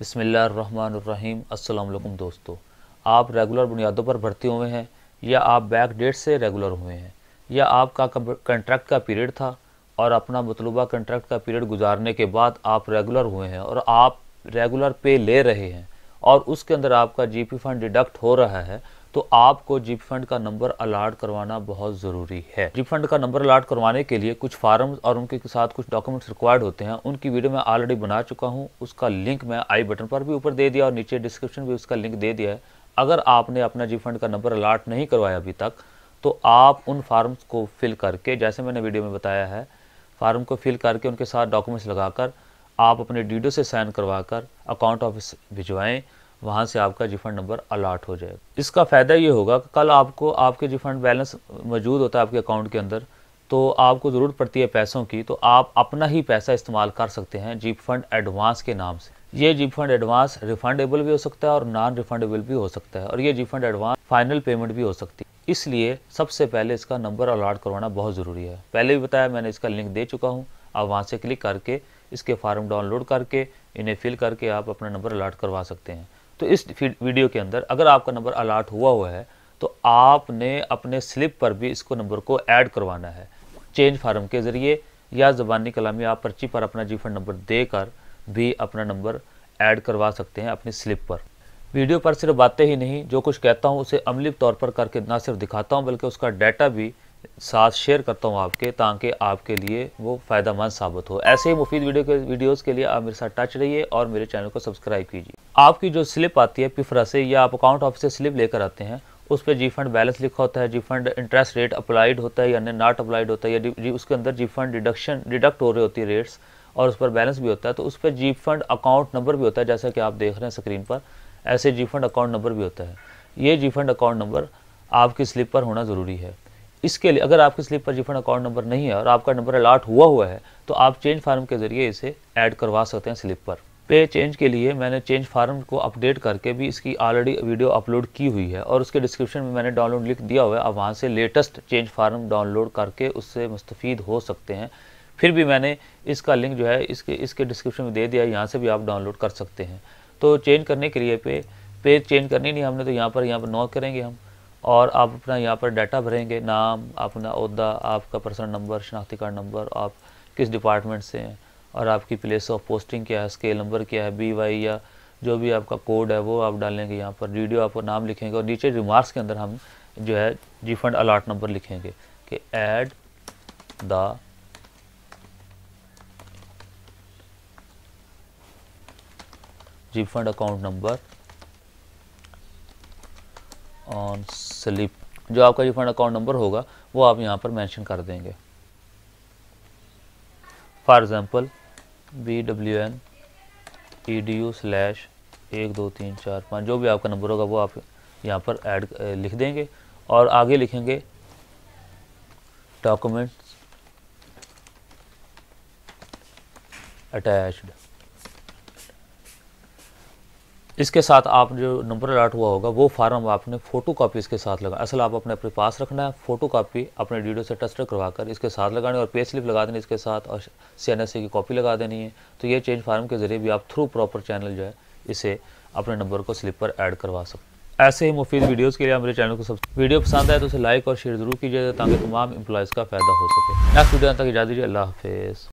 बसमीम अल्लाम दोस्तों आप रेगुलर बुनियादों पर भर्ती हुए हैं या आप बैक डेट से रेगुलर हुए हैं या आपका कंट्रैक्ट का पीरियड था और अपना मतलूबा कंट्रैक्ट का पीरियड गुजारने के बाद आप रेगुलर हुए हैं और आप रेगुलर पे ले रहे हैं और उसके अंदर आपका जीपी फंड डिडक्ट हो रहा है तो आपको जिप फंड का नंबर अलाट करवाना बहुत ज़रूरी है जिप फंड का नंबर अलाट करवाने के लिए कुछ फार्म और उनके साथ कुछ डॉक्यूमेंट्स रिक्वायर्ड होते हैं उनकी वीडियो मैं ऑलरेडी बना चुका हूँ उसका लिंक मैं आई बटन पर भी ऊपर दे दिया और नीचे डिस्क्रिप्शन भी उसका लिंक दे दिया है अगर आपने अपना जिप फंड का नंबर अलाट नहीं करवाया अभी तक तो आप उन फार्म्स को फिल करके जैसे मैंने वीडियो में बताया है फार्म को फिल करके उनके साथ डॉक्यूमेंट्स लगाकर आप अपने डी से साइन करवा कर अकाउंट ऑफिस भिजवाएँ वहाँ से आपका रिफंड नंबर अलाट हो जाएगा इसका फ़ायदा ये होगा कि कल आपको आपके रिफंड बैलेंस मौजूद होता है आपके अकाउंट के अंदर तो आपको ज़रूरत पड़ती है पैसों की तो आप अपना ही पैसा इस्तेमाल कर सकते हैं जीप फंड एडवांस के नाम से ये जीप फंड एडवांस रिफंडेबल भी हो सकता है और नॉन रिफंडेबल भी हो सकता है और ये GP fund advance final payment भी हो सकती है इसलिए सबसे पहले इसका नंबर अलाट करवाना बहुत ज़रूरी है पहले भी बताया मैंने इसका लिंक दे चुका हूँ आप वहाँ से क्लिक करके इसके फार्म डाउनलोड करके इन्हें फिल करके आप अपना नंबर अलाट करवा सकते हैं तो इस वीडियो के अंदर अगर आपका नंबर अलाट हुआ हुआ है तो आपने अपने स्लिप पर भी इसको नंबर को ऐड करवाना है चेंज फार्म के ज़रिए या ज़बानी कलामी आप पर्ची पर अपना जीफंड नंबर देकर भी अपना नंबर ऐड करवा सकते हैं अपनी स्लिप पर वीडियो पर सिर्फ बातें ही नहीं जो कुछ कहता हूँ उसे अमली तौर पर करके ना सिर्फ दिखाता हूँ बल्कि उसका डाटा भी साथ शेयर करता हूँ आपके ताकि आपके लिए वो फ़ायदा मंद साबित हो ऐसे ही मुफीद वीडियो के वीडियोज़ के लिए आप मेरे साथ टच रहिए और मेरे चैनल को सब्सक्राइब कीजिए आपकी जो स्लिप आती है पिफरा से या आप अकाउंट ऑफिस से स्लिप लेकर आते हैं उस पर जी फंड बैलेंस लिखा होता है G fund interest rate applied होता है या नॉट अप्लाइड होता है या जी उसके अंदर जी फंड डिडक्शन डिडक्ट हो रही होती है रेट्स और उस पर बैलेंस भी होता है तो उस पर जी फंड अकाउंट नंबर भी होता है जैसा कि आप देख रहे हैं स्क्रीन पर ऐसे जी फंड अकाउंट नंबर भी होता है ये जी फंड अकाउंट नंबर आपकी स्लिप पर होना ज़रूरी है इसके लिए अगर आपके स्लिप पर रिफंड अकाउंट नंबर नहीं है और आपका नंबर अलाट हुआ हुआ है तो आप चेंज फार्म के ज़रिए इसे ऐड करवा सकते हैं स्लिप पर पे चेंज के लिए मैंने चेंज फार्म को अपडेट करके भी इसकी ऑलरेडी वीडियो अपलोड की हुई है और उसके डिस्क्रिप्शन में मैंने डाउनलोड लिंक दिया हुआ है आप वहाँ से लेटेस्ट चेंज फार्म डाउनलोड करके उससे मुस्तफ हो सकते हैं फिर भी मैंने इसका लिंक जो है इसके इसके डिस्क्रिप्शन में दे दिया है यहाँ से भी आप डाउनलोड कर सकते हैं तो चेंज करने के लिए पे पेज चेंज करनी नहीं हमने तो यहाँ पर यहाँ पर नौ करेंगे हम और आप अपना यहाँ पर डाटा भरेंगे नाम अपना उहदा आपका पर्सनल नंबर शनाख्ती कार्ड नंबर आप किस डिपार्टमेंट से हैं और आपकी प्लेस ऑफ पोस्टिंग क्या है स्केल नंबर क्या है बी वाई या जो भी आपका कोड है वो आप डालेंगे यहाँ पर वीडियो आपको नाम लिखेंगे और नीचे रिमार्क्स के अंदर हम जो है जी फंड अलाट नंबर लिखेंगे कि add the refund account number account slip जो आपका रिफंड अकाउंट नंबर होगा वो आप यहाँ पर मेंशन कर देंगे for example B W N E D U slash एक दो तीन चार पाँच जो भी आपका नंबर होगा वो आप यहाँ पर ऐड लिख देंगे और आगे लिखेंगे डॉक्यूमेंट्स अटैच्ड इसके साथ आप जो नंबर अलाट हुआ होगा वो फार्म आपने फ़ोटो कापी इसके साथ लगा असल आप अपने अपने पास रखना है फ़ोटो कापी अपने डीडो से टस्ट करवा कर इसके साथ लगानी और पे स्लिप लगा देनी इसके साथ और सी एन की कॉपी लगा देनी है तो ये चेंज फार्म के ज़रिए भी आप थ्रू प्रॉपर चैनल जो है इसे अपने नंबर को स्लिप पर ऐड करवा सकते ऐसे ही मुफीद वीडियोस के लिए मेरे चैनल को सब वीडियो पसंद आए तो उसे लाइक और शेयर जरूर कीजिएगा ताकि तमाम एम्प्लॉयज़ का फ़ायदा हो सके नेक्स्ट वीडियो तक इजाज़ दीजिए अल्लाह हाफिज़